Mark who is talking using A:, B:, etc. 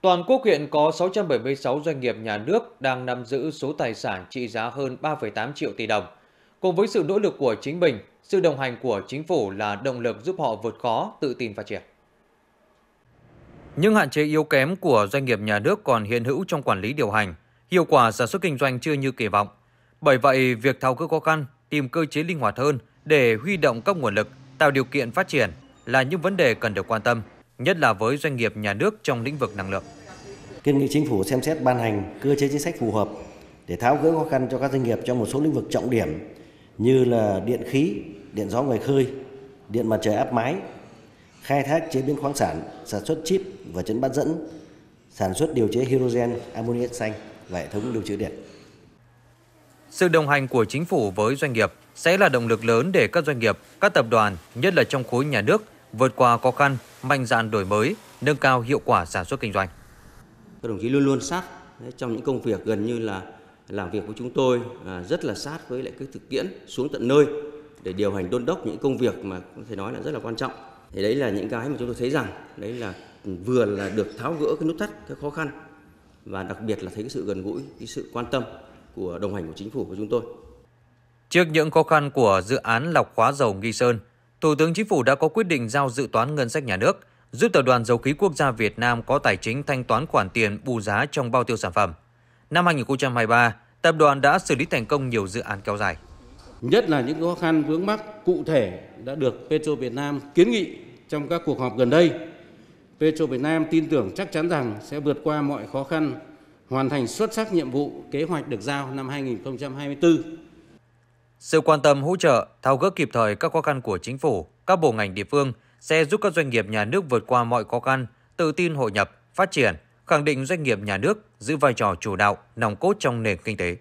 A: Toàn quốc hiện có 676 doanh nghiệp nhà nước đang nắm giữ số tài sản trị giá hơn 3,8 triệu tỷ đồng. Cùng với sự nỗ lực của chính mình, sự đồng hành của chính phủ là động lực giúp họ vượt khó, tự tin phát triển. Những hạn chế yếu kém của doanh nghiệp nhà nước còn hiện hữu trong quản lý điều hành, hiệu quả sản xuất kinh doanh chưa như kỳ vọng. Bởi vậy, việc tháo gỡ khó khăn, tìm cơ chế linh hoạt hơn để huy động các nguồn lực, tạo điều kiện phát triển là những vấn đề cần được quan tâm nhất là với doanh nghiệp nhà nước trong lĩnh vực năng lượng.
B: Kiến nghị chính phủ xem xét ban hành cơ chế chính sách phù hợp để tháo gỡ khó khăn cho các doanh nghiệp trong một số lĩnh vực trọng điểm như là điện khí, điện gió ngoài khơi, điện mặt trời áp mái, khai thác chế biến khoáng sản, sản xuất chip và chấn bán dẫn, sản xuất điều chế hydrogen, ammoniac xanh và hệ thống lưu trữ điện.
A: Sự đồng hành của chính phủ với doanh nghiệp sẽ là động lực lớn để các doanh nghiệp, các tập đoàn, nhất là trong khối nhà nước, vượt qua khó khăn, mạnh dạn đổi mới, nâng cao hiệu quả sản xuất kinh doanh.
C: Các đồng chí luôn luôn sát trong những công việc gần như là làm việc của chúng tôi à, rất là sát với lại cái thực tiễn xuống tận nơi để điều hành đôn đốc những công việc mà có thể nói là rất là quan trọng. Thì đấy là những cái mà chúng tôi thấy rằng đấy là vừa là được tháo gỡ cái nút thắt, cái khó khăn và đặc biệt là thấy cái sự gần gũi, cái sự quan tâm của đồng hành của chính phủ của chúng tôi.
A: Trước những khó khăn của dự án lọc hóa dầu Nghi Sơn, Thủ tướng Chính phủ đã có quyết định giao dự toán ngân sách nhà nước, giúp Tập đoàn Dầu khí Quốc gia Việt Nam có tài chính thanh toán khoản tiền bù giá trong bao tiêu sản phẩm. Năm 2023, tập đoàn đã xử lý thành công nhiều dự án kéo dài. Nhất là những khó khăn vướng mắc
D: cụ thể đã được Petro Việt Nam kiến nghị trong các cuộc họp gần đây. Petro Việt Nam tin tưởng chắc chắn rằng sẽ vượt qua mọi khó khăn, hoàn thành xuất sắc nhiệm vụ kế
A: hoạch được giao năm 2024 sự quan tâm hỗ trợ, thao gỡ kịp thời các khó khăn của chính phủ, các bộ ngành địa phương sẽ giúp các doanh nghiệp nhà nước vượt qua mọi khó khăn, tự tin hội nhập, phát triển, khẳng định doanh nghiệp nhà nước giữ vai trò chủ đạo, nòng cốt trong nền kinh tế.